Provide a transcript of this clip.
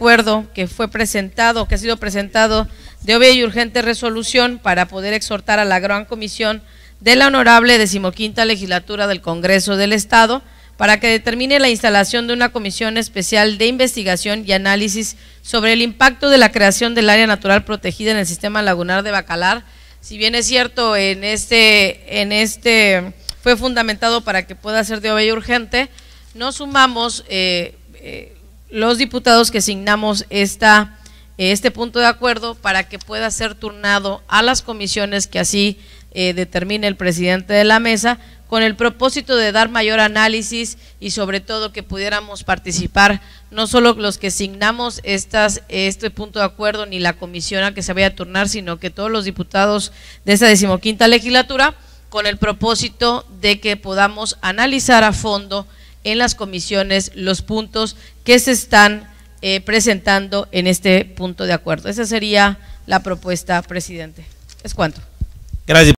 acuerdo que fue presentado, que ha sido presentado de obvia y urgente resolución para poder exhortar a la Gran Comisión de la Honorable Decimoquinta Legislatura del Congreso del Estado para que determine la instalación de una comisión especial de investigación y análisis sobre el impacto de la creación del área natural protegida en el sistema lagunar de Bacalar. Si bien es cierto, en este, en este fue fundamentado para que pueda ser de obvia y urgente, no sumamos eh, eh, los diputados que signamos esta, este punto de acuerdo para que pueda ser turnado a las comisiones que así eh, determine el presidente de la mesa con el propósito de dar mayor análisis y sobre todo que pudiéramos participar no solo los que signamos estas, este punto de acuerdo ni la comisión a que se vaya a turnar, sino que todos los diputados de esta decimoquinta legislatura con el propósito de que podamos analizar a fondo en las comisiones los puntos que se están eh, presentando en este punto de acuerdo. Esa sería la propuesta, presidente. ¿Es cuanto. Gracias.